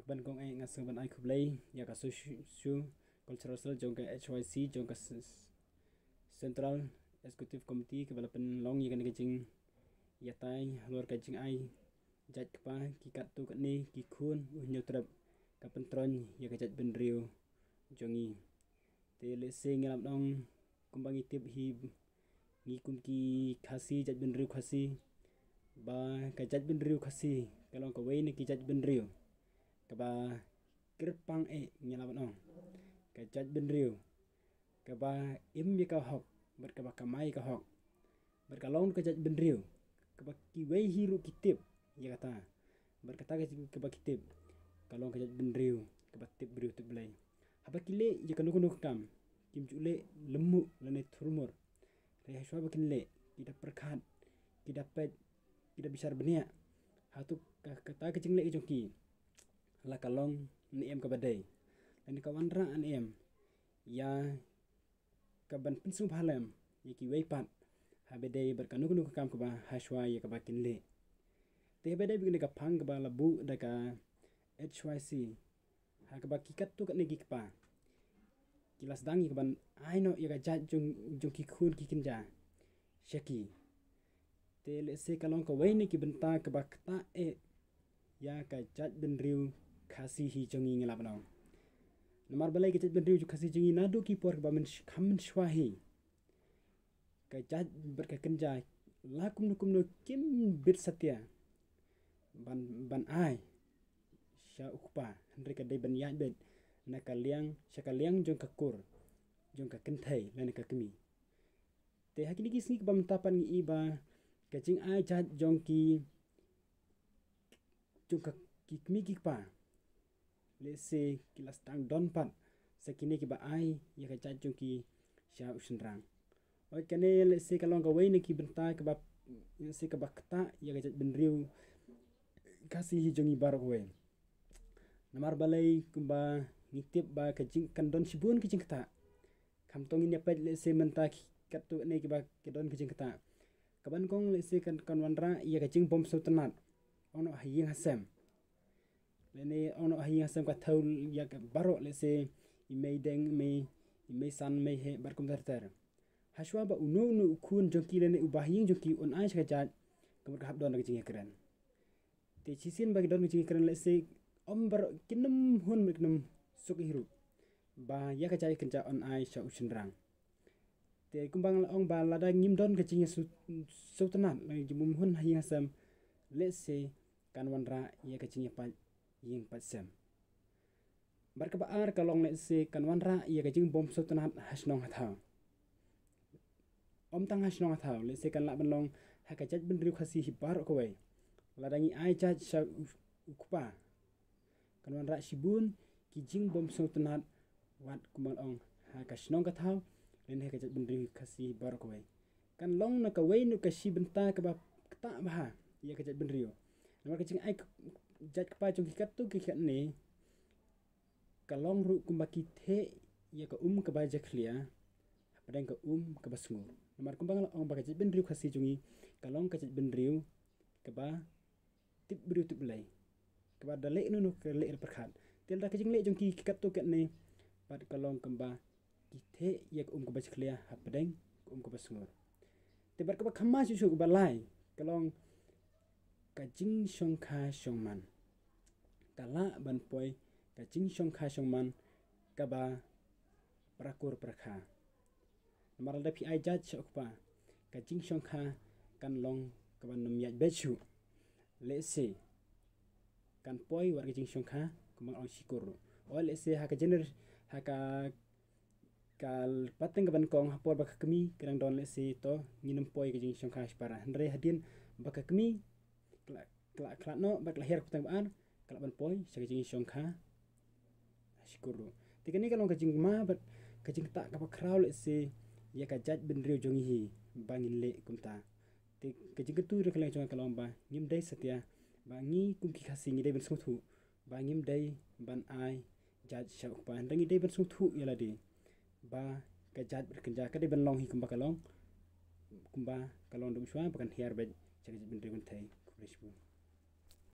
akban kong ai nga sangban ai khublai ya ka su cultural sel jong ka HYC jong ka central executive committee ke balapan long ya kan kejing ya tai luar kejing ai jaj kpa ki kat tu kat ni ki khun uh nyu trap ka pentron ya ka jaj ben riu jongi te le se ngalam dong kumbangi tip hi ngi kum ki khasi jaj ben riu khasi ba ka jaj ben riu khasi kalau ka wei ni ki jaj ben riu ke ba kirpang e eh, nyalab no ke chat ben riu ke ba im mi ka hok ber ke ba ka mai ka hok ber ka long ke chat ben riu ke ba ki wei hiru ki tip ya kata ber kata ke ke ba ki tip ka long ke chat ben riu ke ba tip riu tip lai ha ba ki le ya ka nu nu kam kim chu le lemu le ne thurmor re ha shwa ba kin le ki da perkhan ki da pet ki da bisar benia ha tu kata ke chingle ke jongki la ka long ni em ka ba dei la ni ka wan ra an em ya ka ban pin su ba lem ye ki wei pan ha be dei ber ka nu nu ka kam ka ba ha shwa ye ka ba kin le te be dei ni ka pang ka ba la bu da ka hyc ha ka ba ki kat tu ka ni gi ka pa ki las dang ye ka ban ai no ye ka ja jung jung ki khun ki kin ja sheki te le se ka long ka wei ni ki ben ta ka ba ta e ya ka chat den riu kasi hi chungi ngila banong namar balai kecet bendri ju kasi chungi nadu ki por ba men kamen shwahi ka ja berka kenja lakum nukum no kim bir satya ban ban ai sha ukpa hendri ka dai ban yan ben na ka liang sha ka liang jong ka kur jong ka kenthai la ka kemi te hakini ki sing ba mentapan ngi iba kecing ai cha jong ki jong ka kikmi kikpa ki lese ki la stang don pan sa kini ki ba ai ya ka chan chung ki sha usndrang o kene le se ka longa wei ne ki ben ta ka ba se ka ba kta ya ka ben riu ka si hi jong i bar ko wei namar balai kum ba ni tip ba ka jing kan don si bun ki jing kta kam tong ni pa le se men ta ki ka tu ne ki ba ki don ki jing kta ka ban kong le se kan kan wan ra ya ka jing bom so tanat ono ha yi ha sem lene ono hi hasem ya ka thaul yak baro le se i mei deng mei i mei san mei he bar kum dar ter hashwa ba uno uno kun jonki lene u ba hing jonki on ai chaka jan kam ka hab don ka jinge kren te chi sin ba ki don ka jinge kren le se om bar kinam hun mik nam suk hi ru ba ya ka chai kin cha on ai sha u chin rang te kum bang ong ba la da ngim don ka jinge su su tanan le jum hun ha hi hasem le se kan wan ra ya ka jinge pa yin pat sem barka ba ar ka long le se kan wan ra ye ka jing bom so tan hat hash nong tha om tang hash nong tha le se kan la ban long ha ka chat ban ri khasi hi par ko wei la dang i ai chat sha ku pa kan wan ra shi bun ki jing bom so tan hat wat ku man ong ha ka shi nong ka tha le ne ka chat ban ri khasi par ko wei kan long na ka wei nu ka shi ban ta ka ba ta ba ha ye ka chat ban ri yo na ka jing ai จัดไปจงกิกัตตุกิกัตเนกะลองรุกุมบากิเทยะกะอุมกะบาจะเคลียปะเดงกะอุมกะบาสงูนมารกุมบังลองบากะจิเป็นริวคาซีจงีกะลองกะจิเป็นริวกะบาติบริวติบเลยกะบาดะเลนุนุกะเลอะประคันเตลดะกะจิงเลจงกิกิกัตตุกะเนปะกะลองกัมบากิเทยะกะอุมกะบาจะเคลียปะเดงกะอุมกะบาสงูเตบะกะบาคัมมาชิชูกะบาไลกะลอง kajing shongkha shongman kala ban poi kajing shongkha shongman kaba prakur prakha maral da pi ai jat chokpa kajing shongkha kan long kaba nom yaj bechu le se kan poi war kajing shongkha kumang ang sikur o le se ha kajing ha ka kal pateng ban kong hapor bak kami kerang don le se to nginum poi kajing shongkha para hendre hadin bak kami kala kala no ba kala hier kutang ba'an kala ban poi sa jing shong kha syukur do tiga ni kalong kajing ma ba kajing ta ka kraw le se ya ka jaj ben riu jong hi bangin le kum ta ti kajing ke tu re kala jong kalong ba ngim dai satya ba ngi kum ki khasi ngi dai ben sutu ba ngim dai ban ai jaj syauk ba ndang dai ben sutu ya la di ba ka jaj ber kenja ka dai ben long hi kum ba kalong kum ba kalong dum shwa ba kan hier ba chak jaj ben riu ben thai one?